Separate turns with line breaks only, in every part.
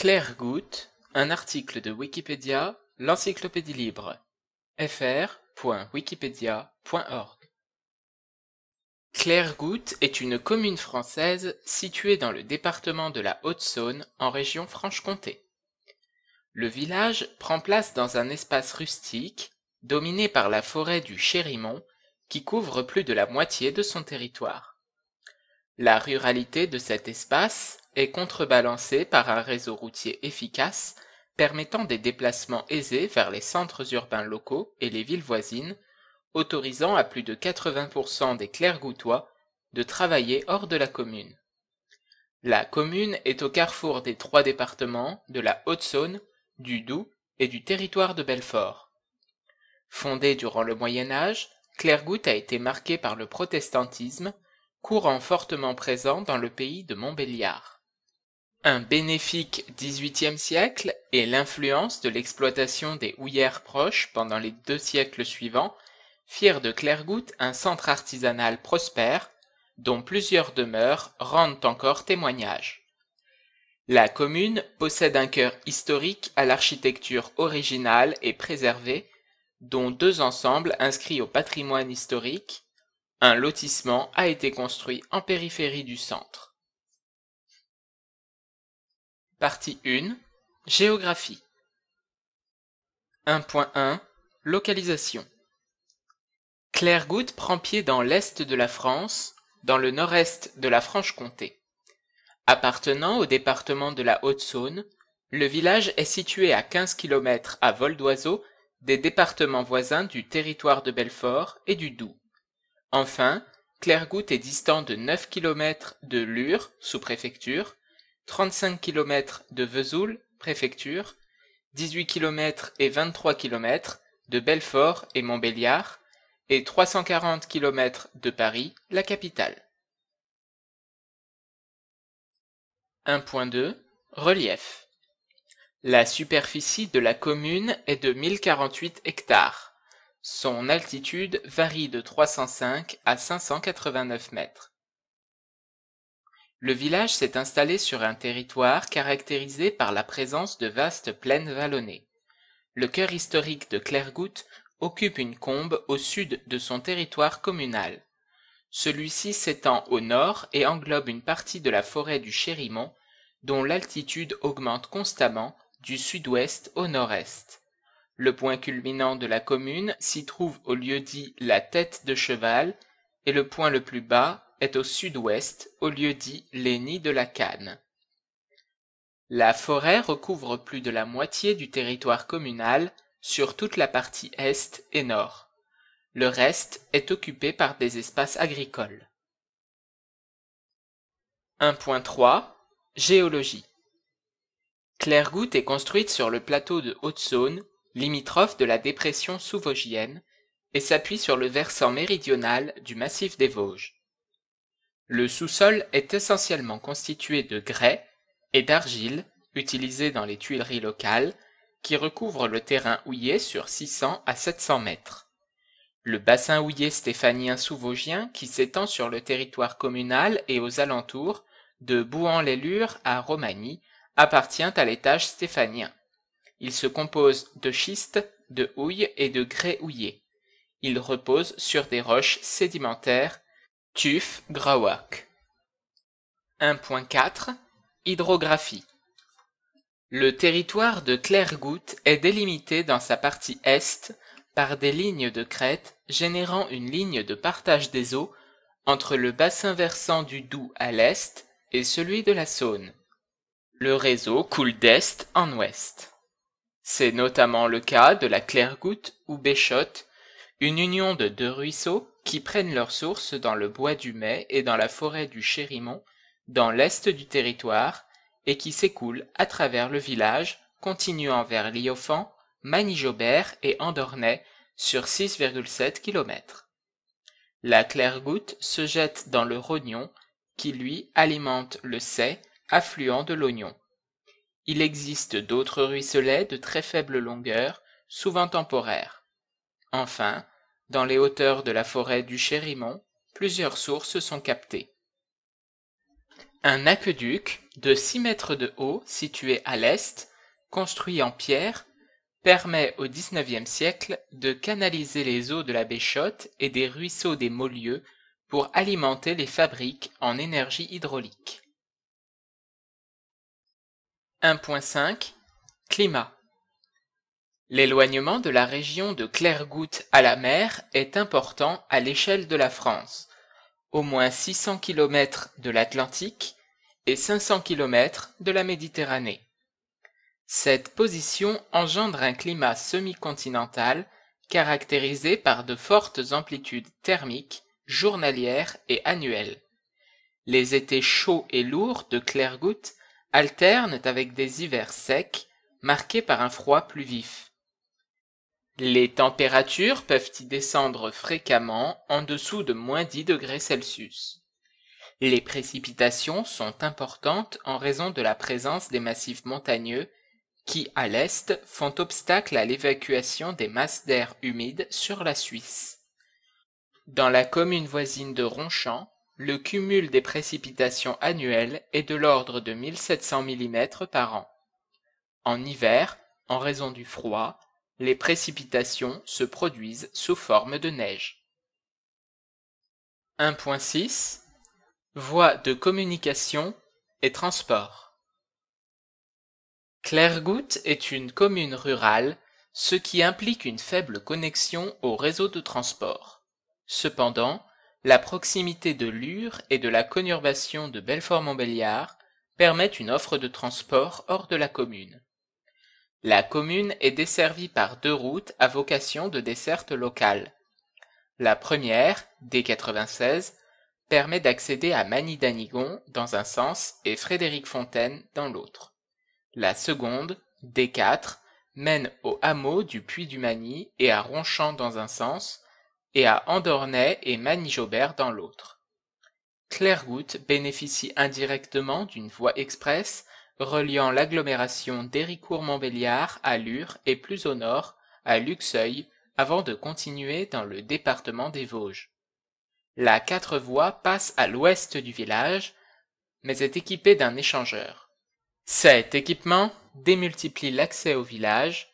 Claire Goutte, un article de Wikipédia, l'encyclopédie libre. fr.wikipedia.org Claire est une commune française située dans le département de la Haute-Saône en région Franche-Comté. Le village prend place dans un espace rustique dominé par la forêt du Chérimont qui couvre plus de la moitié de son territoire. La ruralité de cet espace est contrebalancée par un réseau routier efficace permettant des déplacements aisés vers les centres urbains locaux et les villes voisines, autorisant à plus de 80% des Clergoutois de travailler hors de la commune. La commune est au carrefour des trois départements de la Haute-Saône, du Doubs et du territoire de Belfort. Fondée durant le Moyen Âge, Clairgoutte a été marquée par le protestantisme, courant fortement présent dans le pays de Montbéliard. Un bénéfique XVIIIe siècle et l'influence de l'exploitation des houillères proches pendant les deux siècles suivants firent de Clairgoutte un centre artisanal prospère, dont plusieurs demeures rendent encore témoignage. La commune possède un cœur historique à l'architecture originale et préservée, dont deux ensembles inscrits au patrimoine historique. Un lotissement a été construit en périphérie du centre. Partie 1 Géographie 1.1 Localisation Clairgoutte prend pied dans l'est de la France, dans le nord-est de la Franche-Comté. Appartenant au département de la Haute-Saône, le village est situé à 15 km à vol d'oiseau des départements voisins du territoire de Belfort et du Doubs. Enfin, Clairgoutte est distant de 9 km de Lure, sous-préfecture, 35 km de Vesoul, préfecture, 18 km et 23 km de Belfort et Montbéliard, et 340 km de Paris, la capitale. 1.2 Relief La superficie de la commune est de 1048 hectares. Son altitude varie de 305 à 589 mètres. Le village s'est installé sur un territoire caractérisé par la présence de vastes plaines vallonnées. Le cœur historique de Clairgoutte occupe une combe au sud de son territoire communal. Celui-ci s'étend au nord et englobe une partie de la forêt du Chérimont, dont l'altitude augmente constamment du sud-ouest au nord-est. Le point culminant de la commune s'y trouve au lieu dit la Tête de Cheval, et le point le plus bas est au sud-ouest, au lieu-dit les Nids de la Canne. La forêt recouvre plus de la moitié du territoire communal sur toute la partie est et nord. Le reste est occupé par des espaces agricoles. 1.3 Géologie Clairgoutte est construite sur le plateau de Haute-Saône, limitrophe de la dépression sous-vosgienne, et s'appuie sur le versant méridional du massif des Vosges. Le sous-sol est essentiellement constitué de grès et d'argile utilisés dans les tuileries locales qui recouvrent le terrain houillé sur 600 à 700 mètres. Le bassin houillé stéphanien sous qui s'étend sur le territoire communal et aux alentours de bouan les lures à Romagny appartient à l'étage stéphanien. Il se compose de schiste, de houille et de grès houillés. Il repose sur des roches sédimentaires TUF Graouac 1.4 Hydrographie. Le territoire de Clairgoutte est délimité dans sa partie est par des lignes de crête générant une ligne de partage des eaux entre le bassin versant du Doubs à l'est et celui de la Saône. Le réseau coule d'est en ouest. C'est notamment le cas de la Clairgoutte ou Béchotte, une union de deux ruisseaux qui prennent leur source dans le bois du Mai et dans la forêt du Chérimont, dans l'est du territoire, et qui s'écoulent à travers le village, continuant vers Lioffan, Manijobert et Andornay sur 6,7 km. La claire se jette dans le Rognon, qui lui alimente le Say, affluent de l'oignon Il existe d'autres ruisselets de très faible longueur, souvent temporaires. Enfin, dans les hauteurs de la forêt du Chérimont, plusieurs sources sont captées. Un aqueduc de 6 mètres de haut situé à l'est, construit en pierre, permet au XIXe siècle de canaliser les eaux de la Béchotte et des ruisseaux des Molieux pour alimenter les fabriques en énergie hydraulique. 1.5 Climat L'éloignement de la région de Clairgoutte à la mer est important à l'échelle de la France, au moins 600 km de l'Atlantique et 500 km de la Méditerranée. Cette position engendre un climat semi-continental caractérisé par de fortes amplitudes thermiques journalières et annuelles. Les étés chauds et lourds de Clairgoutte alternent avec des hivers secs marqués par un froid plus vif. Les températures peuvent y descendre fréquemment en dessous de moins 10 degrés Celsius. Les précipitations sont importantes en raison de la présence des massifs montagneux qui, à l'est, font obstacle à l'évacuation des masses d'air humides sur la Suisse. Dans la commune voisine de Ronchamp, le cumul des précipitations annuelles est de l'ordre de 1700 mm par an. En hiver, en raison du froid, les précipitations se produisent sous forme de neige. 1.6 Voies de communication et transport. Clairgoutte est une commune rurale, ce qui implique une faible connexion au réseau de transport. Cependant, la proximité de Lure et de la conurbation de Belfort-Montbéliard permet une offre de transport hors de la commune. La commune est desservie par deux routes à vocation de desserte locale. La première, D96, permet d'accéder à Mani-Danigon dans un sens et Frédéric-Fontaine dans l'autre. La seconde, D4, mène au hameau du Puy du Mani et à Ronchamp dans un sens, et à Andornay et Manijaubert dans l'autre. Clairgoutte bénéficie indirectement d'une voie express reliant l'agglomération d'Héricourt-Montbéliard à Lure et plus au nord, à Luxeuil, avant de continuer dans le département des Vosges. La quatre voies passe à l'ouest du village, mais est équipée d'un échangeur. Cet équipement démultiplie l'accès au village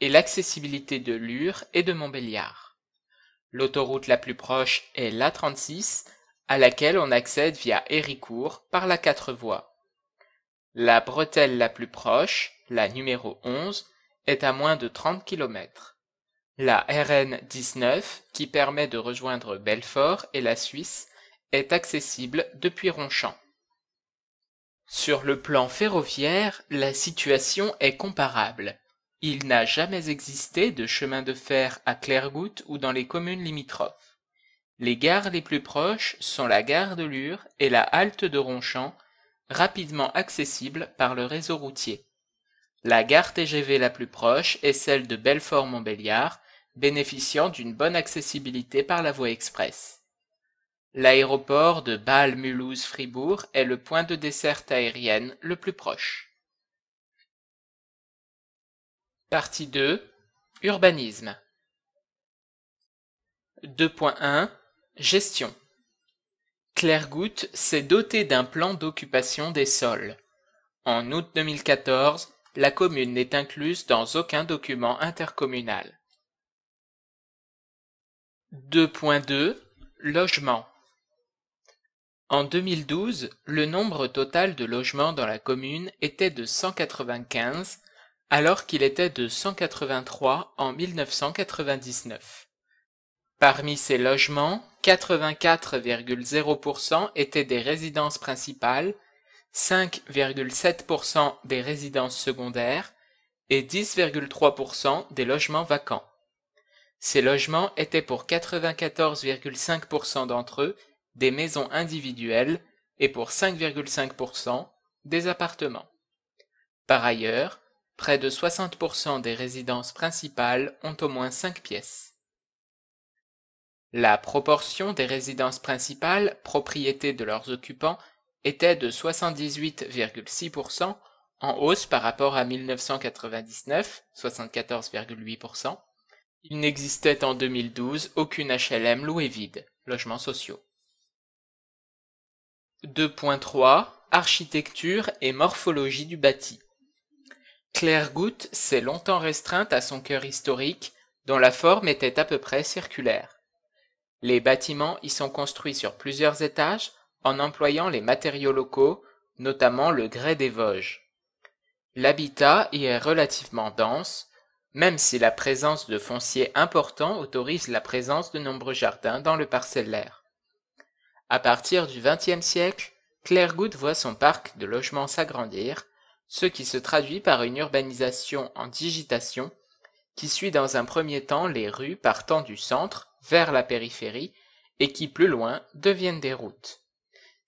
et l'accessibilité de Lure et de Montbéliard. L'autoroute la plus proche est l'A36, à laquelle on accède via Héricourt par la quatre voies. La bretelle la plus proche, la numéro 11, est à moins de 30 km. La RN 19, qui permet de rejoindre Belfort et la Suisse, est accessible depuis Ronchamp. Sur le plan ferroviaire, la situation est comparable. Il n'a jamais existé de chemin de fer à Clairgoutte ou dans les communes limitrophes. Les gares les plus proches sont la gare de Lure et la halte de Ronchamp, rapidement accessible par le réseau routier. La gare TGV la plus proche est celle de Belfort-Montbéliard, bénéficiant d'une bonne accessibilité par la voie express. L'aéroport de Bâle-Mulhouse-Fribourg est le point de desserte aérienne le plus proche. Partie 2 Urbanisme 2.1 Gestion Clairgoutte s'est dotée d'un plan d'occupation des sols. En août 2014, la commune n'est incluse dans aucun document intercommunal. 2.2 Logement En 2012, le nombre total de logements dans la commune était de 195, alors qu'il était de 183 en 1999. Parmi ces logements, 84,0% étaient des résidences principales, 5,7% des résidences secondaires et 10,3% des logements vacants. Ces logements étaient pour 94,5% d'entre eux des maisons individuelles et pour 5,5% des appartements. Par ailleurs, près de 60% des résidences principales ont au moins 5 pièces. La proportion des résidences principales propriétés de leurs occupants était de 78,6% en hausse par rapport à 1999, 74,8%. Il n'existait en 2012 aucune HLM louée vide, logements sociaux. 2.3 Architecture et morphologie du bâti. Claire Goutte s'est longtemps restreinte à son cœur historique, dont la forme était à peu près circulaire. Les bâtiments y sont construits sur plusieurs étages en employant les matériaux locaux, notamment le grès des Vosges. L'habitat y est relativement dense, même si la présence de fonciers importants autorise la présence de nombreux jardins dans le parcellaire. À partir du XXe siècle, Clairgout voit son parc de logements s'agrandir, ce qui se traduit par une urbanisation en digitation qui suit dans un premier temps les rues partant du centre vers la périphérie et qui plus loin deviennent des routes.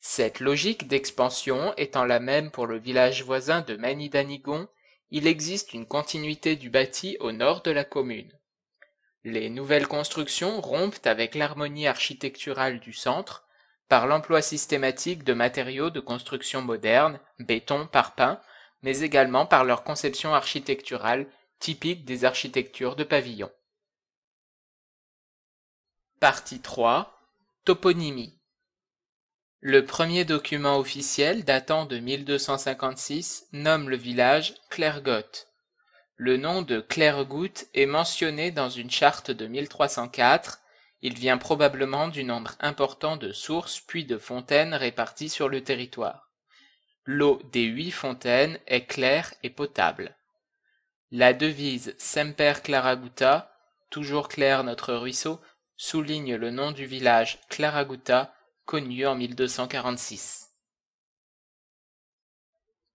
Cette logique d'expansion étant la même pour le village voisin de Manidanigon, il existe une continuité du bâti au nord de la commune. Les nouvelles constructions rompent avec l'harmonie architecturale du centre par l'emploi systématique de matériaux de construction moderne, béton, parpaing, mais également par leur conception architecturale typique des architectures de pavillons. Partie 3 Toponymie Le premier document officiel datant de 1256 nomme le village Clergotte. Le nom de Clairgoutte est mentionné dans une charte de 1304. Il vient probablement du nombre important de sources puis de fontaines réparties sur le territoire. L'eau des huit fontaines est claire et potable. La devise Semper Claragouta, toujours clair notre ruisseau, souligne le nom du village Claragouta, connu en 1246.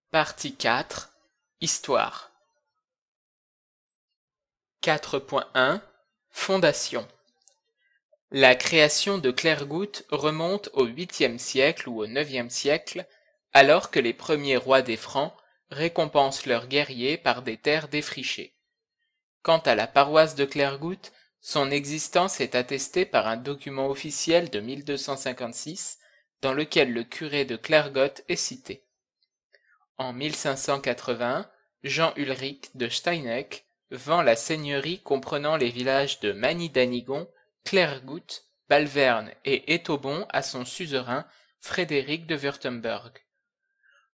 Partie 4 Histoire 4.1 Fondation La création de Clairgoutte remonte au 8e siècle ou au 9e siècle, alors que les premiers rois des Francs récompensent leurs guerriers par des terres défrichées. Quant à la paroisse de Clairgoutte, son existence est attestée par un document officiel de 1256 dans lequel le curé de Clergotte est cité. En 1581, Jean Ulrich de Steineck vend la seigneurie comprenant les villages de Magny-Danigon, Balverne et Étaubon à son suzerain Frédéric de Württemberg.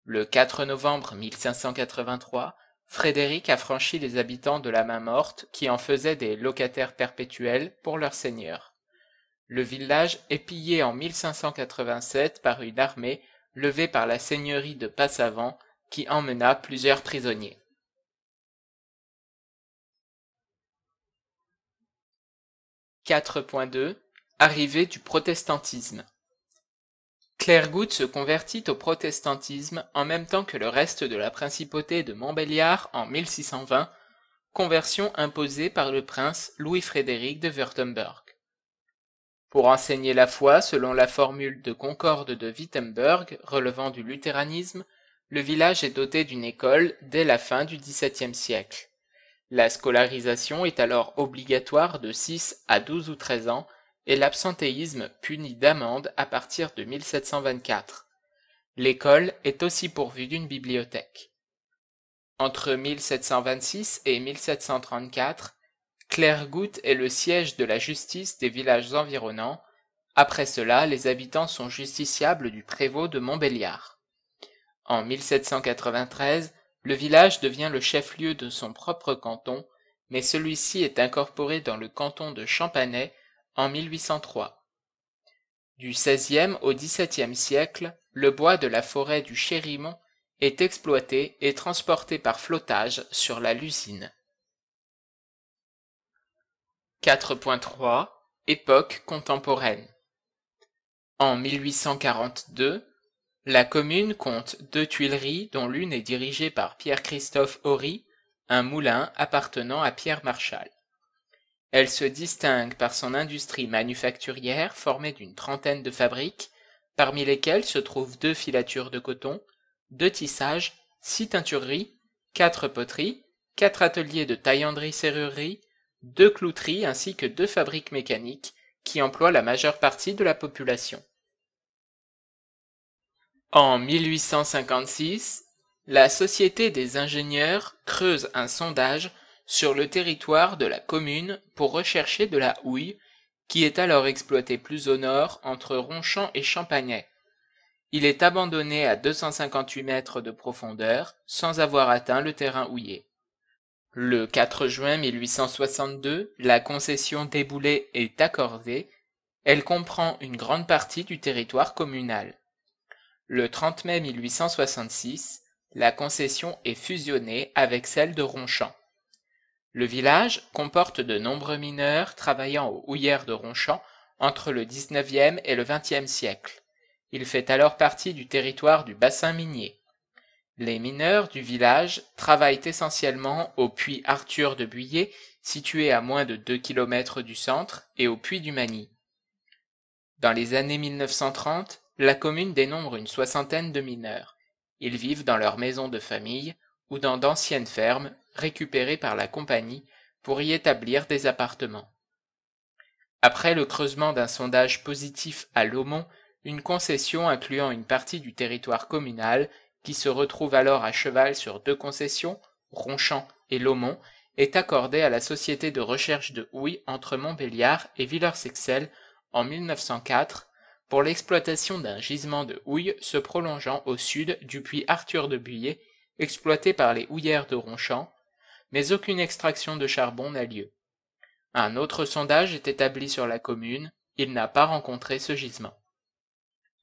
Le 4 novembre 1583, Frédéric affranchit les habitants de la main-morte qui en faisaient des locataires perpétuels pour leur seigneur. Le village est pillé en 1587 par une armée levée par la seigneurie de Passavant qui emmena plusieurs prisonniers. 4.2. Arrivée du protestantisme. Clairgout se convertit au protestantisme en même temps que le reste de la principauté de Montbéliard en 1620, conversion imposée par le prince Louis-Frédéric de Württemberg. Pour enseigner la foi selon la formule de Concorde de Wittenberg relevant du luthéranisme, le village est doté d'une école dès la fin du XVIIe siècle. La scolarisation est alors obligatoire de 6 à 12 ou 13 ans et l'absentéisme puni d'amende à partir de 1724. L'école est aussi pourvue d'une bibliothèque. Entre 1726 et 1734, Clairgoutte est le siège de la justice des villages environnants. Après cela, les habitants sont justiciables du prévôt de Montbéliard. En 1793, le village devient le chef-lieu de son propre canton, mais celui-ci est incorporé dans le canton de Champanay en 1803. Du XVIe au XVIIe siècle, le bois de la forêt du Chérimont est exploité et transporté par flottage sur la Lusine. 4.3 Époque contemporaine En 1842, la commune compte deux tuileries dont l'une est dirigée par Pierre-Christophe Horry, un moulin appartenant à Pierre Marchal. Elle se distingue par son industrie manufacturière formée d'une trentaine de fabriques, parmi lesquelles se trouvent deux filatures de coton, deux tissages, six teintureries, quatre poteries, quatre ateliers de taillanderie-serrurerie, deux clouteries ainsi que deux fabriques mécaniques qui emploient la majeure partie de la population. En 1856, la Société des ingénieurs creuse un sondage sur le territoire de la commune pour rechercher de la houille, qui est alors exploitée plus au nord entre Ronchamp et Champagnay. Il est abandonné à 258 mètres de profondeur sans avoir atteint le terrain houillé. Le 4 juin 1862, la concession déboulée est accordée. Elle comprend une grande partie du territoire communal. Le 30 mai 1866, la concession est fusionnée avec celle de Ronchamp. Le village comporte de nombreux mineurs travaillant aux houillères de Ronchamp entre le XIXe et le XXe siècle. Il fait alors partie du territoire du bassin minier. Les mineurs du village travaillent essentiellement au puits Arthur de Buyer, situé à moins de 2 km du centre, et au puits du Magny. Dans les années 1930, la commune dénombre une soixantaine de mineurs. Ils vivent dans leurs maisons de famille ou dans d'anciennes fermes récupérés par la compagnie pour y établir des appartements. Après le creusement d'un sondage positif à Laumont, une concession incluant une partie du territoire communal, qui se retrouve alors à cheval sur deux concessions, Ronchamp et Laumont, est accordée à la société de recherche de houille entre Montbéliard et Villers-Excel en 1904 pour l'exploitation d'un gisement de houille se prolongeant au sud du puits Arthur de Buyer, exploité par les houillères de Ronchamp, mais aucune extraction de charbon n'a lieu. Un autre sondage est établi sur la commune, il n'a pas rencontré ce gisement.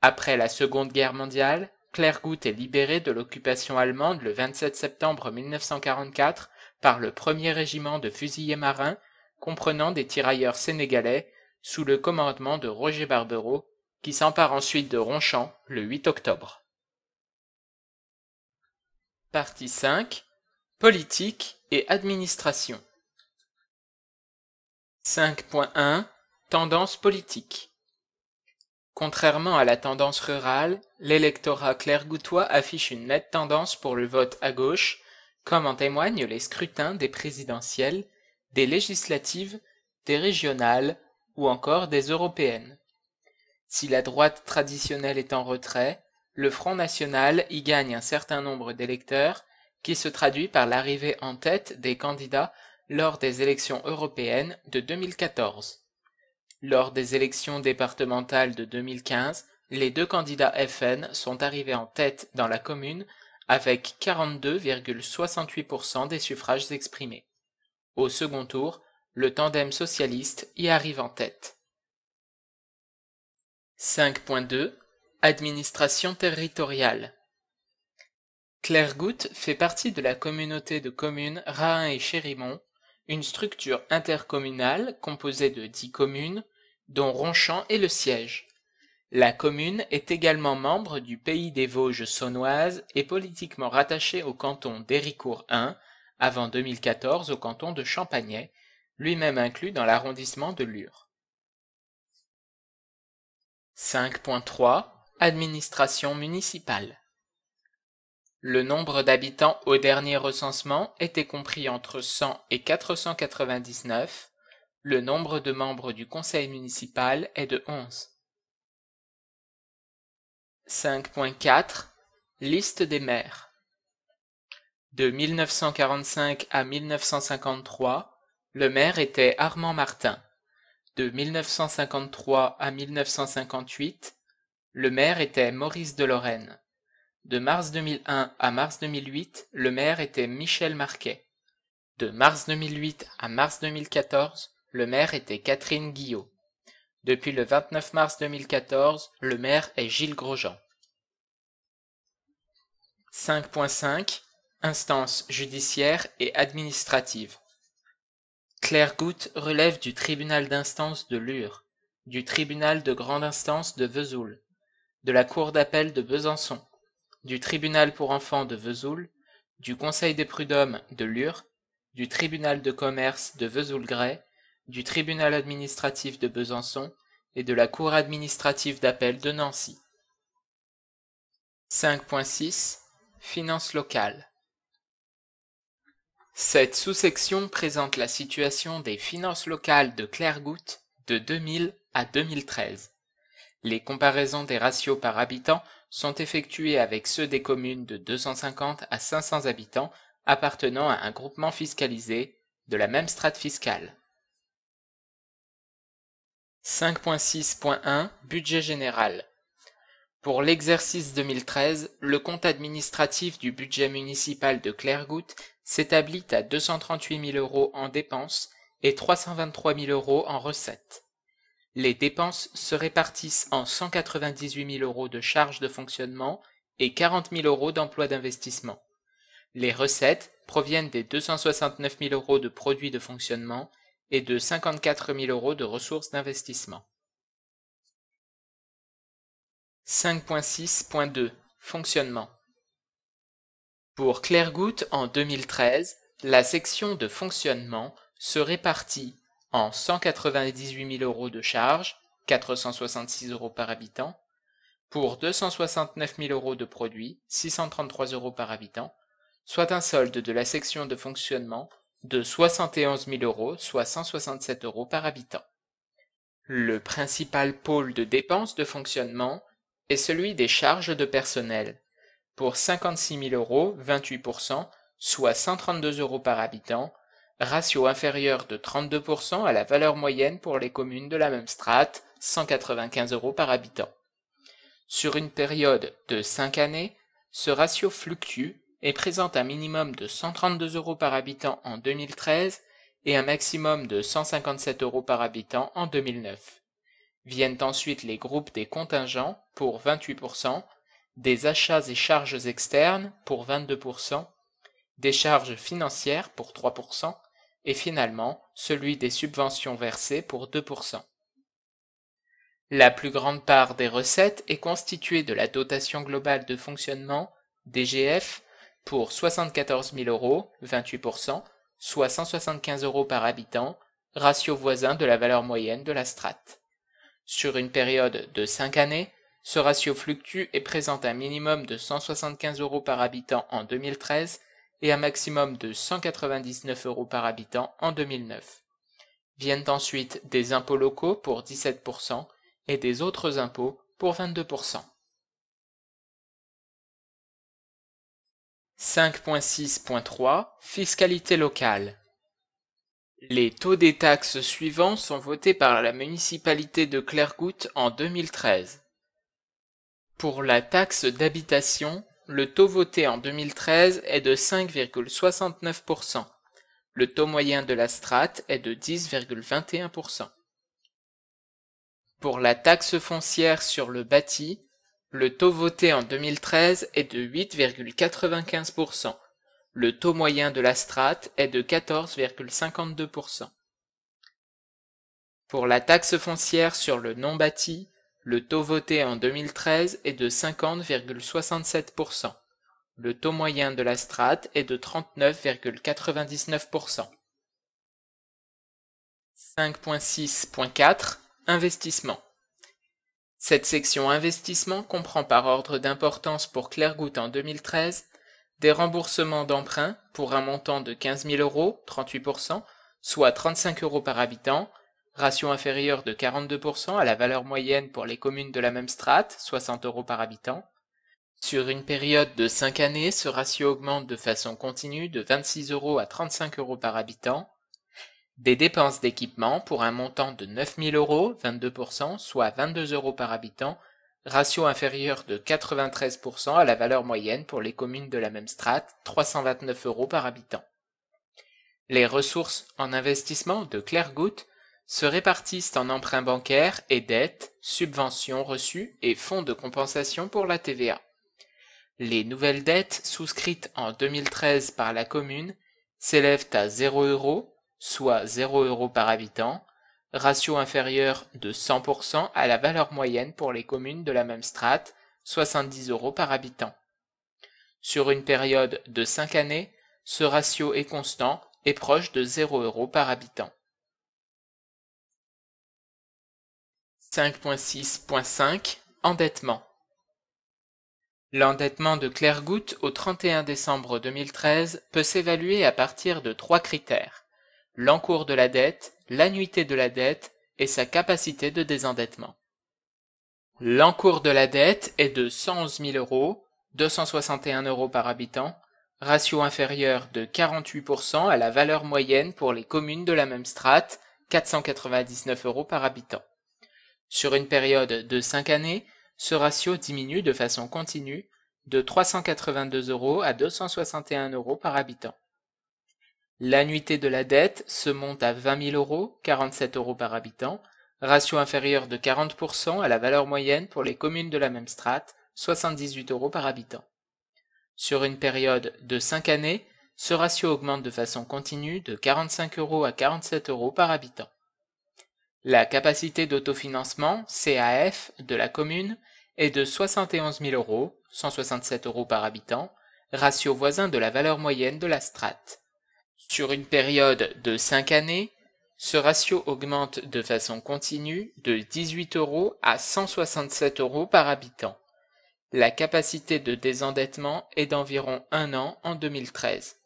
Après la Seconde Guerre mondiale, Clairgoutte est libérée de l'occupation allemande le 27 septembre 1944 par le 1er régiment de fusiliers marins, comprenant des tirailleurs sénégalais, sous le commandement de Roger Barbereau, qui s'empare ensuite de Ronchamp le 8 octobre. Partie 5 Politique et administration. 5.1 Tendance politique. Contrairement à la tendance rurale, l'électorat clergoutois affiche une nette tendance pour le vote à gauche, comme en témoignent les scrutins des présidentielles, des législatives, des régionales ou encore des européennes. Si la droite traditionnelle est en retrait, le Front national y gagne un certain nombre d'électeurs qui se traduit par l'arrivée en tête des candidats lors des élections européennes de 2014. Lors des élections départementales de 2015, les deux candidats FN sont arrivés en tête dans la commune avec 42,68% des suffrages exprimés. Au second tour, le tandem socialiste y arrive en tête. 5.2 Administration territoriale Clairgoutte fait partie de la communauté de communes Rahin et Chérimont, une structure intercommunale composée de dix communes, dont Ronchamp est le siège. La commune est également membre du Pays des Vosges saunoises et politiquement rattachée au canton d'Héricourt I, avant 2014 au canton de Champagnet, lui-même inclus dans l'arrondissement de Lure. 5.3 Administration municipale le nombre d'habitants au dernier recensement était compris entre 100 et 499. Le nombre de membres du conseil municipal est de 11. 5.4 Liste des maires De 1945 à 1953, le maire était Armand Martin. De 1953 à 1958, le maire était Maurice de Lorraine. De mars 2001 à mars 2008, le maire était Michel Marquet. De mars 2008 à mars 2014, le maire était Catherine Guillot. Depuis le 29 mars 2014, le maire est Gilles Grosjean. 5.5 Instances judiciaires et administratives. Claire Goutte relève du tribunal d'instance de Lure, du tribunal de grande instance de Vesoul, de la cour d'appel de Besançon, du tribunal pour enfants de Vesoul, du conseil des prud'hommes de Lure, du tribunal de commerce de Vesoul-Gray, du tribunal administratif de Besançon et de la cour administrative d'appel de Nancy. 5.6 Finances locales Cette sous-section présente la situation des finances locales de Clairgoutte de 2000 à 2013. Les comparaisons des ratios par habitant sont effectués avec ceux des communes de 250 à 500 habitants appartenant à un groupement fiscalisé de la même strate fiscale. 5.6.1 Budget général Pour l'exercice 2013, le compte administratif du budget municipal de Clairgoutte s'établit à 238 000 euros en dépenses et 323 000 euros en recettes. Les dépenses se répartissent en 198 000 euros de charges de fonctionnement et 40 000 euros d'emplois d'investissement. Les recettes proviennent des 269 000 euros de produits de fonctionnement et de 54 000 euros de ressources d'investissement. 5.6.2 Fonctionnement Pour Claire Goutte en 2013, la section de fonctionnement se répartit en 198 000 euros de charges, 466 euros par habitant, pour 269 000 euros de produits, 633 euros par habitant, soit un solde de la section de fonctionnement de 71 000 euros, soit 167 euros par habitant. Le principal pôle de dépenses de fonctionnement est celui des charges de personnel, pour 56 000 euros, 28%, soit 132 euros par habitant, ratio inférieur de 32% à la valeur moyenne pour les communes de la même strate, 195 euros par habitant. Sur une période de 5 années, ce ratio fluctue et présente un minimum de 132 euros par habitant en 2013 et un maximum de 157 euros par habitant en 2009. Viennent ensuite les groupes des contingents pour 28%, des achats et charges externes pour 22%, des charges financières pour 3%, et finalement celui des subventions versées pour 2%. La plus grande part des recettes est constituée de la dotation globale de fonctionnement, DGF, pour 74 000 euros, 28%, soit 175 euros par habitant, ratio voisin de la valeur moyenne de la strate. Sur une période de 5 années, ce ratio fluctue et présente un minimum de 175 euros par habitant en 2013 et un maximum de 199 euros par habitant en 2009. Viennent ensuite des impôts locaux pour 17% et des autres impôts pour 22%. 5.6.3 Fiscalité locale Les taux des taxes suivants sont votés par la municipalité de Clairgoutte en 2013. Pour la taxe d'habitation, le taux voté en 2013 est de 5,69%. Le taux moyen de la strate est de 10,21%. Pour la taxe foncière sur le bâti, le taux voté en 2013 est de 8,95%. Le taux moyen de la strate est de 14,52%. Pour la taxe foncière sur le non bâti, le taux voté en 2013 est de 50,67%. Le taux moyen de la strate est de 39,99%. 5.6.4 Investissement Cette section Investissement comprend par ordre d'importance pour Clairgout en 2013 des remboursements d'emprunts pour un montant de 15 000 euros, 38%, soit 35 euros par habitant, ratio inférieur de 42% à la valeur moyenne pour les communes de la même strate, 60 euros par habitant. Sur une période de 5 années, ce ratio augmente de façon continue de 26 euros à 35 euros par habitant. Des dépenses d'équipement pour un montant de 9000 euros, 22%, soit 22 euros par habitant, ratio inférieur de 93% à la valeur moyenne pour les communes de la même strate, 329 euros par habitant. Les ressources en investissement de Claire Goutte se répartissent en emprunts bancaires et dettes, subventions reçues et fonds de compensation pour la TVA. Les nouvelles dettes souscrites en 2013 par la commune s'élèvent à 0 euros, soit 0 euros par habitant, ratio inférieur de 100% à la valeur moyenne pour les communes de la même strate, 70 euros par habitant. Sur une période de 5 années, ce ratio est constant et proche de 0 euros par habitant. 5.6.5 Endettement L'endettement de Clairgoutte au 31 décembre 2013 peut s'évaluer à partir de trois critères l'encours de la dette, l'annuité de la dette et sa capacité de désendettement. L'encours de la dette est de 111 000 euros, 261 euros par habitant, ratio inférieur de 48% à la valeur moyenne pour les communes de la même strate, 499 euros par habitant. Sur une période de 5 années, ce ratio diminue de façon continue de 382 euros à 261 euros par habitant. L'annuité de la dette se monte à 20 000 euros, 47 euros par habitant, ratio inférieur de 40% à la valeur moyenne pour les communes de la même strate, 78 euros par habitant. Sur une période de 5 années, ce ratio augmente de façon continue de 45 euros à 47 euros par habitant. La capacité d'autofinancement CAF de la commune est de 71 000 euros, 167 euros par habitant, ratio voisin de la valeur moyenne de la strate. Sur une période de 5 années, ce ratio augmente de façon continue de 18 euros à 167 euros par habitant. La capacité de désendettement est d'environ 1 an en 2013.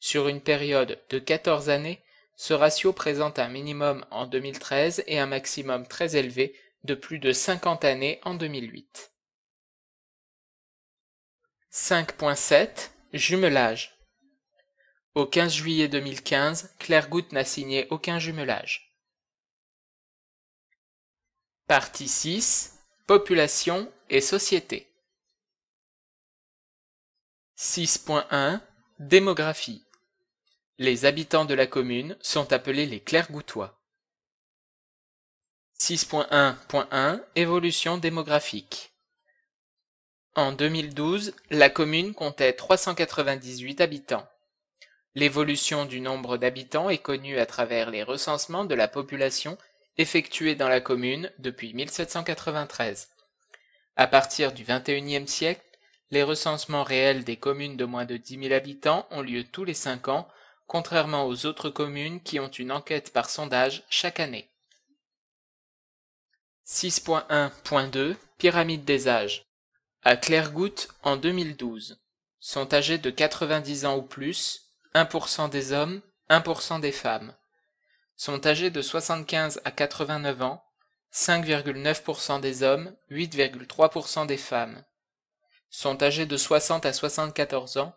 Sur une période de 14 années, ce ratio présente un minimum en 2013 et un maximum très élevé de plus de 50 années en 2008. 5.7 Jumelage Au 15 juillet 2015, Claire Goutte n'a signé aucun jumelage. Partie 6 Population et société 6.1 Démographie les habitants de la commune sont appelés les Clergoutois. 6.1.1 Évolution démographique En 2012, la commune comptait 398 habitants. L'évolution du nombre d'habitants est connue à travers les recensements de la population effectués dans la commune depuis 1793. À partir du XXIe siècle, les recensements réels des communes de moins de 10 000 habitants ont lieu tous les 5 ans contrairement aux autres communes qui ont une enquête par sondage chaque année. 6.1.2 Pyramide des âges. À Clairgoutte, en 2012, sont âgés de 90 ans ou plus 1% des hommes, 1% des femmes. Sont âgés de 75 à 89 ans 5,9% des hommes, 8,3% des femmes. Sont âgés de 60 à 74 ans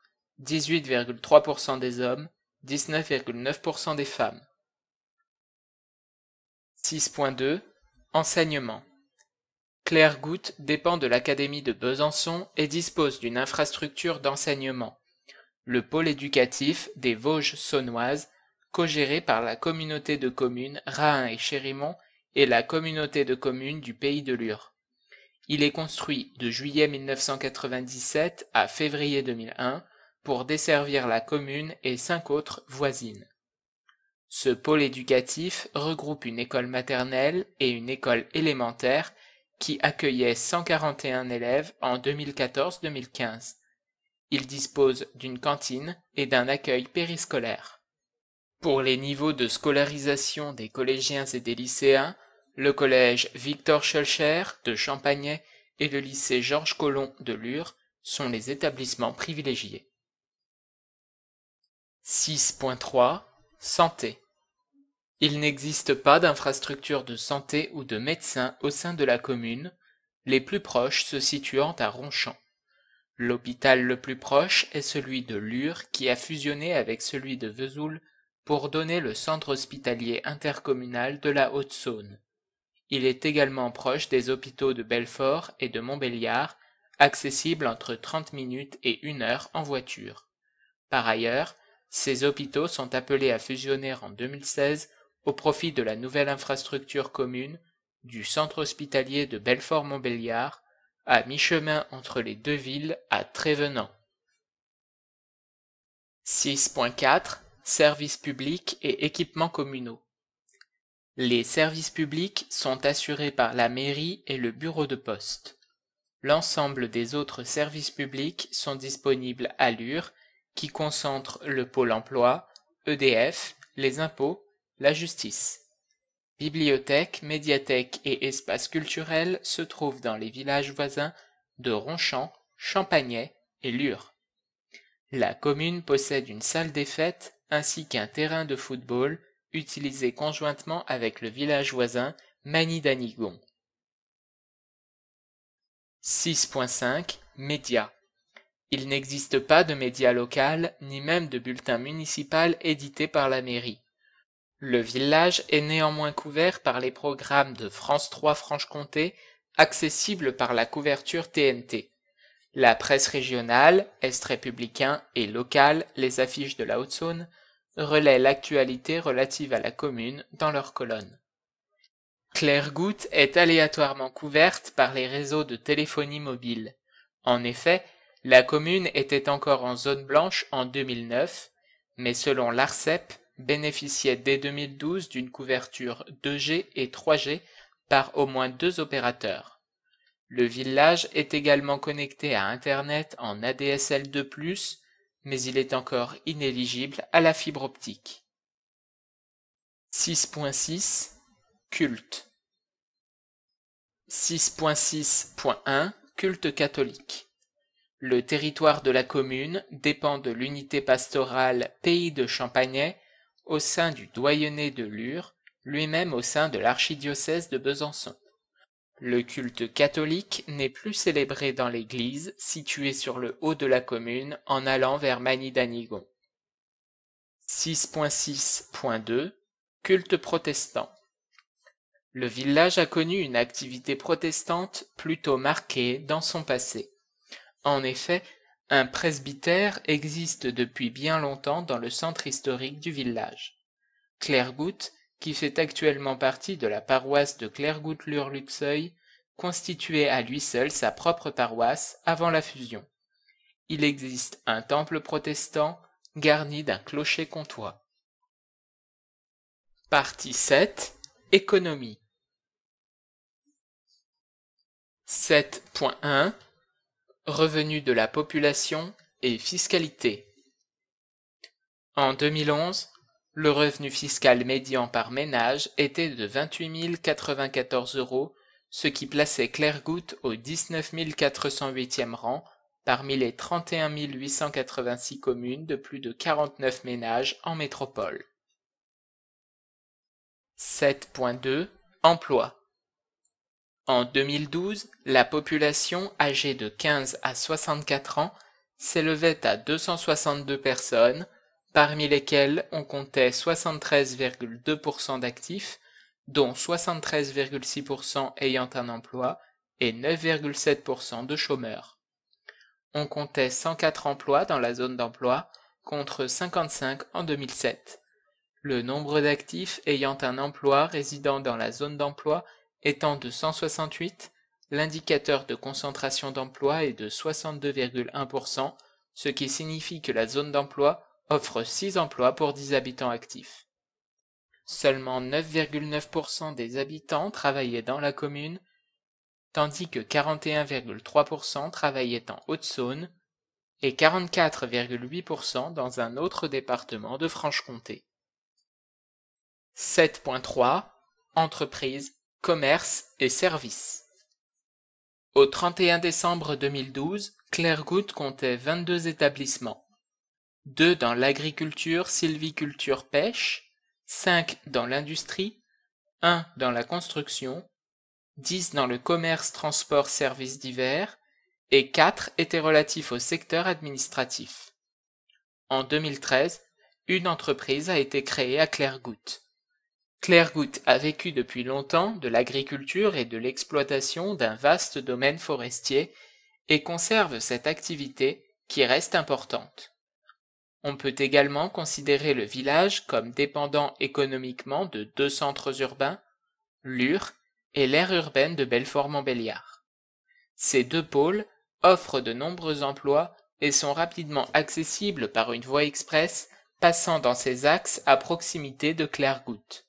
18,3% des hommes, 19,9% des femmes. 6.2 Enseignement Claire Goutte dépend de l'Académie de Besançon et dispose d'une infrastructure d'enseignement, le pôle éducatif des Vosges saunoises, co-géré par la communauté de communes Rahin et Chérimont et la communauté de communes du Pays de Lure. Il est construit de juillet 1997 à février 2001 pour desservir la commune et cinq autres voisines. Ce pôle éducatif regroupe une école maternelle et une école élémentaire qui accueillait 141 élèves en 2014-2015. Il dispose d'une cantine et d'un accueil périscolaire. Pour les niveaux de scolarisation des collégiens et des lycéens, le collège Victor Schulcher de Champagnet et le lycée Georges Collomb de Lure sont les établissements privilégiés. 6.3 Santé Il n'existe pas d'infrastructure de santé ou de médecins au sein de la commune, les plus proches se situant à Ronchamp. L'hôpital le plus proche est celui de Lure qui a fusionné avec celui de Vesoul pour donner le centre hospitalier intercommunal de la Haute-Saône. Il est également proche des hôpitaux de Belfort et de Montbéliard, accessibles entre 30 minutes et 1 heure en voiture. Par ailleurs, ces hôpitaux sont appelés à fusionner en 2016 au profit de la nouvelle infrastructure commune du centre hospitalier de Belfort-Montbéliard, à mi-chemin entre les deux villes à Trévenant. 6.4 Services publics et équipements communaux. Les services publics sont assurés par la mairie et le bureau de poste. L'ensemble des autres services publics sont disponibles à Lure qui concentre le pôle emploi, EDF, les impôts, la justice. Bibliothèque, médiathèque et espaces culturels se trouvent dans les villages voisins de Ronchamp, Champagnet et Lure. La commune possède une salle des fêtes ainsi qu'un terrain de football utilisé conjointement avec le village voisin Manidanigon. 6.5 Médias il n'existe pas de média local, ni même de bulletin municipal édité par la mairie. Le village est néanmoins couvert par les programmes de France 3 Franche-Comté, accessibles par la couverture TNT. La presse régionale, Est républicain et locale, les affiches de la Haute-Saône, relaient l'actualité relative à la commune dans leurs colonnes. Clairgoutte est aléatoirement couverte par les réseaux de téléphonie mobile. En effet, la commune était encore en zone blanche en 2009, mais selon l'ARCEP, bénéficiait dès 2012 d'une couverture 2G et 3G par au moins deux opérateurs. Le village est également connecté à Internet en ADSL 2+, mais il est encore inéligible à la fibre optique. 6.6 Culte 6.6.1 Culte catholique le territoire de la commune dépend de l'unité pastorale Pays de Champagnet au sein du doyenné de Lure, lui-même au sein de l'archidiocèse de Besançon. Le culte catholique n'est plus célébré dans l'église située sur le haut de la commune en allant vers d'Anigon. 6.6.2 Culte protestant Le village a connu une activité protestante plutôt marquée dans son passé. En effet, un presbytère existe depuis bien longtemps dans le centre historique du village. Clairgoutte, qui fait actuellement partie de la paroisse de clairgoutte luxeuil constituait à lui seul sa propre paroisse avant la fusion. Il existe un temple protestant garni d'un clocher comtois. Partie 7 Économie 7.1 Revenu de la population et fiscalité. En 2011, le revenu fiscal médian par ménage était de 28 094 euros, ce qui plaçait Clairgoutte au 19 408e rang parmi les 31 886 communes de plus de 49 ménages en métropole. 7.2 Emploi en 2012, la population âgée de 15 à 64 ans s'élevait à 262 personnes, parmi lesquelles on comptait 73,2% d'actifs, dont 73,6% ayant un emploi et 9,7% de chômeurs. On comptait 104 emplois dans la zone d'emploi contre 55 en 2007. Le nombre d'actifs ayant un emploi résidant dans la zone d'emploi étant de 168, l'indicateur de concentration d'emploi est de 62,1%, ce qui signifie que la zone d'emploi offre 6 emplois pour 10 habitants actifs. Seulement 9,9% des habitants travaillaient dans la commune, tandis que 41,3% travaillaient en Haute-Saône et 44,8% dans un autre département de Franche-Comté. 7.3 Entreprises commerce et services. Au 31 décembre 2012, Clairgout comptait 22 établissements, 2 dans l'agriculture, sylviculture, pêche, 5 dans l'industrie, 1 dans la construction, 10 dans le commerce, transport, services divers, et 4 étaient relatifs au secteur administratif. En 2013, une entreprise a été créée à Clairgout. Goutte a vécu depuis longtemps de l'agriculture et de l'exploitation d'un vaste domaine forestier et conserve cette activité qui reste importante. On peut également considérer le village comme dépendant économiquement de deux centres urbains, Lure et l'aire urbaine de Belfort-Montbéliard. Ces deux pôles offrent de nombreux emplois et sont rapidement accessibles par une voie express passant dans ces axes à proximité de Clairgoutte.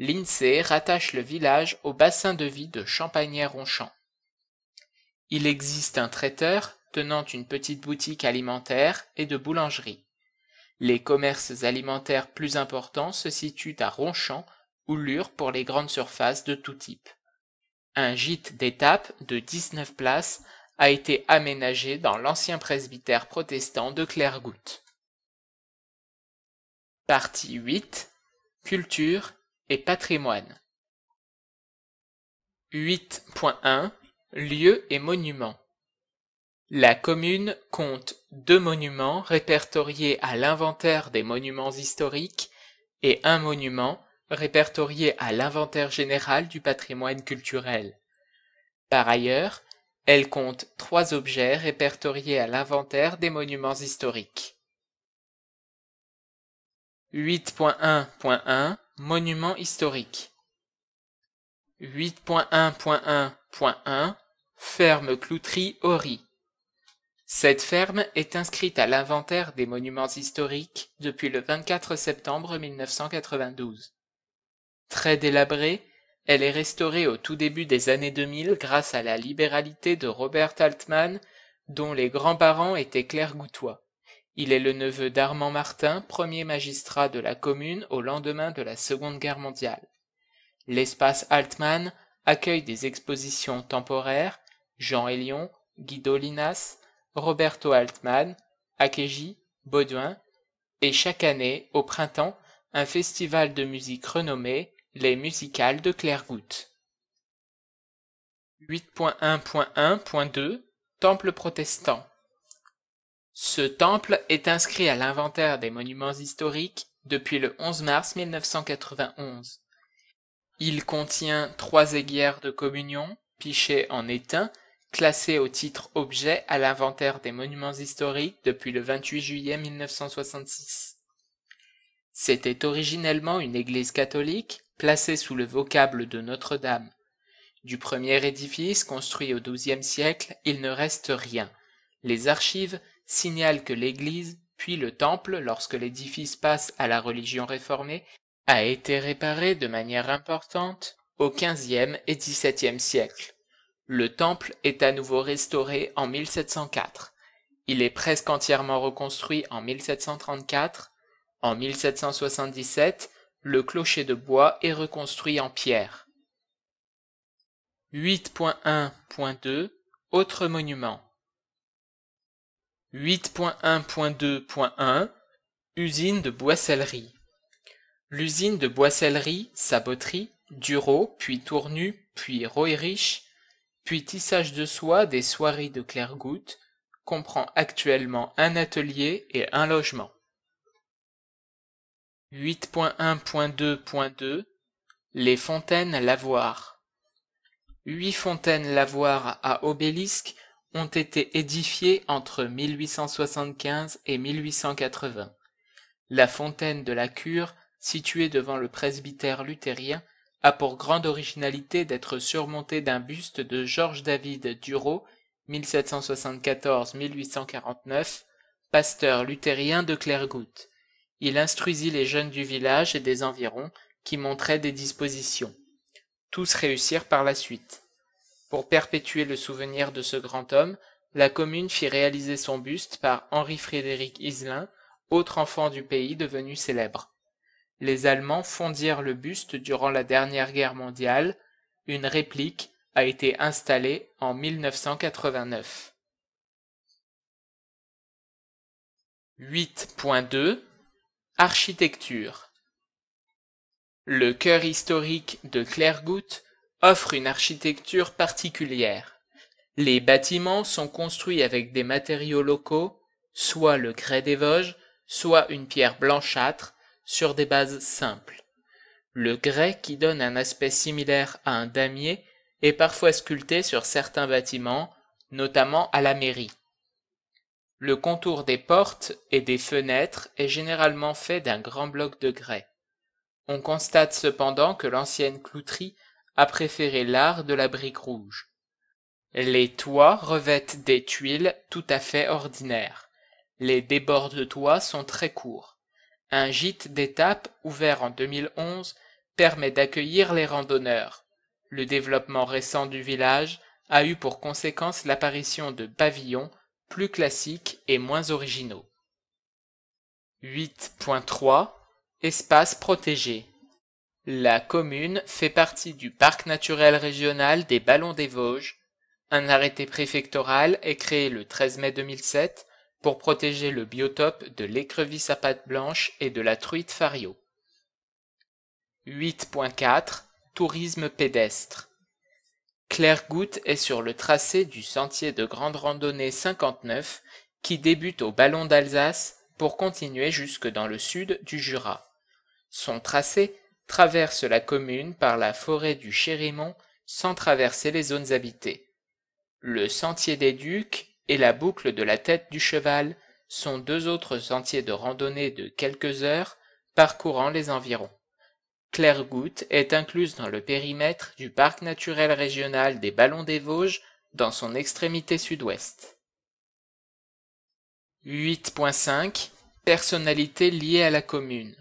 L'INSEE rattache le village au bassin de vie de Champagnères-Ronchamp. Il existe un traiteur tenant une petite boutique alimentaire et de boulangerie. Les commerces alimentaires plus importants se situent à Ronchamp ou Lure pour les grandes surfaces de tout type. Un gîte d'étape de 19 places a été aménagé dans l'ancien presbytère protestant de Clairgoutte. Partie 8 Culture et patrimoine. 8.1 Lieux et monuments. La commune compte deux monuments répertoriés à l'inventaire des monuments historiques et un monument répertorié à l'inventaire général du patrimoine culturel. Par ailleurs, elle compte trois objets répertoriés à l'inventaire des monuments historiques. 8.1.1 Monuments historiques. 8.1.1.1 Ferme Cloutry-Horry. Cette ferme est inscrite à l'inventaire des monuments historiques depuis le 24 septembre 1992. Très délabrée, elle est restaurée au tout début des années 2000 grâce à la libéralité de Robert Altman, dont les grands-parents étaient Claire il est le neveu d'Armand Martin, premier magistrat de la commune au lendemain de la Seconde Guerre mondiale. L'espace Altman accueille des expositions temporaires Jean Elion, Guido Linas, Roberto Altman, Akeji, Baudouin, et chaque année, au printemps, un festival de musique renommé, les musicales de Clairgoutte. 8.1.1.2 Temple protestant ce temple est inscrit à l'inventaire des monuments historiques depuis le 11 mars 1991. Il contient trois aiguières de communion, pichées en étain, classées au titre objet à l'inventaire des monuments historiques depuis le 28 juillet 1966. C'était originellement une église catholique placée sous le vocable de Notre-Dame. Du premier édifice construit au XIIe siècle, il ne reste rien. Les archives signale que l'église, puis le temple, lorsque l'édifice passe à la religion réformée, a été réparé de manière importante au XVe et XVIIe siècle. Le temple est à nouveau restauré en 1704. Il est presque entièrement reconstruit en 1734. En 1777, le clocher de bois est reconstruit en pierre. 8.1.2 Autres monuments 8.1.2.1 Usine de boissellerie. L'usine de boissellerie, saboterie, Duro, puis Tournu, puis Roerich, puis tissage de soie des soieries de Clairgoutte, comprend actuellement un atelier et un logement. 8.1.2.2 Les fontaines lavoir. Huit fontaines lavoir à obélisque ont été édifiés entre 1875 et 1880. La fontaine de la Cure, située devant le presbytère luthérien, a pour grande originalité d'être surmontée d'un buste de Georges David Durot, 1774-1849, pasteur luthérien de Clairgoutte. Il instruisit les jeunes du village et des environs qui montraient des dispositions. Tous réussirent par la suite. Pour perpétuer le souvenir de ce grand homme, la commune fit réaliser son buste par Henri-Frédéric Iselin, autre enfant du pays devenu célèbre. Les Allemands fondirent le buste durant la dernière guerre mondiale, une réplique a été installée en 1989. 8.2 Architecture Le cœur historique de Clairgoutte offre une architecture particulière. Les bâtiments sont construits avec des matériaux locaux, soit le grès des Vosges, soit une pierre blanchâtre, sur des bases simples. Le grès qui donne un aspect similaire à un damier est parfois sculpté sur certains bâtiments, notamment à la mairie. Le contour des portes et des fenêtres est généralement fait d'un grand bloc de grès. On constate cependant que l'ancienne clouterie a préféré l'art de la brique rouge. Les toits revêtent des tuiles tout à fait ordinaires. Les débords de toits sont très courts. Un gîte d'étape ouvert en 2011 permet d'accueillir les randonneurs. Le développement récent du village a eu pour conséquence l'apparition de pavillons plus classiques et moins originaux. 8.3 Espace protégé. La commune fait partie du parc naturel régional des Ballons des Vosges. Un arrêté préfectoral est créé le 13 mai 2007 pour protéger le biotope de l'écrevisse à pattes blanches et de la truite fario. 8.4 Tourisme pédestre Clairgoutte est sur le tracé du sentier de grande randonnée 59 qui débute au Ballon d'Alsace pour continuer jusque dans le sud du Jura. Son tracé traverse la commune par la forêt du Chérimont sans traverser les zones habitées. Le sentier des Ducs et la boucle de la tête du cheval sont deux autres sentiers de randonnée de quelques heures parcourant les environs. Clairgoutte est incluse dans le périmètre du parc naturel régional des Ballons des Vosges dans son extrémité sud-ouest. 8.5 Personnalités liées à la commune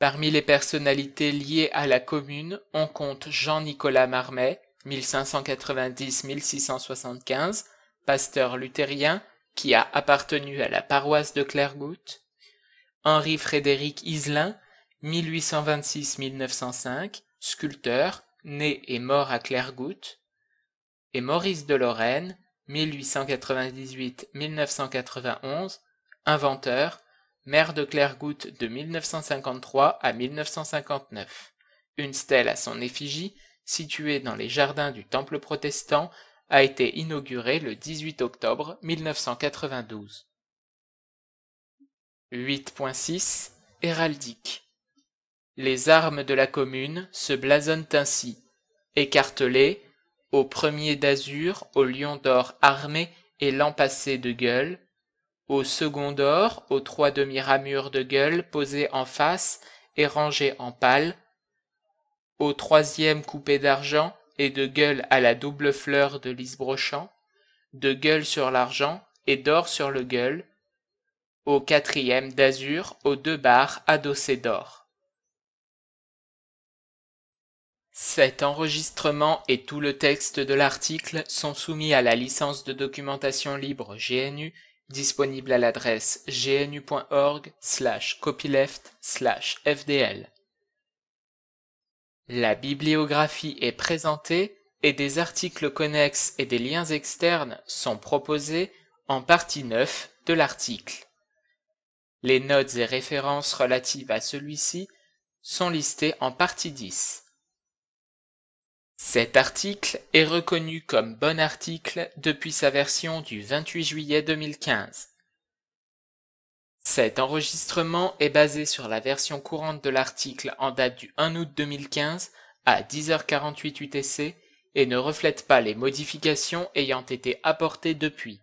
Parmi les personnalités liées à la commune, on compte Jean-Nicolas Marmet, 1590-1675, pasteur luthérien qui a appartenu à la paroisse de Clairgoutte, Henri-Frédéric Iselin, 1826-1905, sculpteur, né et mort à Clairgoutte, et Maurice de Lorraine, 1898-1991, inventeur, maire de Clairgoutte de 1953 à 1959. Une stèle à son effigie, située dans les jardins du Temple protestant, a été inaugurée le 18 octobre 1992. 8.6 Héraldique Les armes de la commune se blasonnent ainsi, écartelées, au premier d'azur, au lion d'or armé et lampassé de gueule, au second d'or, aux trois demi-ramures de gueule posées en face et rangées en pâle, au troisième coupé d'argent et de gueule à la double fleur de l'isbrochant, brochant, de gueule sur l'argent et d'or sur le gueule, au quatrième d'azur aux deux barres adossées d'or. Cet enregistrement et tout le texte de l'article sont soumis à la licence de documentation libre GNU disponible à l'adresse gnu.org slash copyleft fdl. La bibliographie est présentée et des articles connexes et des liens externes sont proposés en partie 9 de l'article. Les notes et références relatives à celui-ci sont listées en partie 10. Cet article est reconnu comme bon article depuis sa version du 28 juillet 2015. Cet enregistrement est basé sur la version courante de l'article en date du 1 août 2015 à 10h48 UTC et ne reflète pas les modifications ayant été apportées depuis.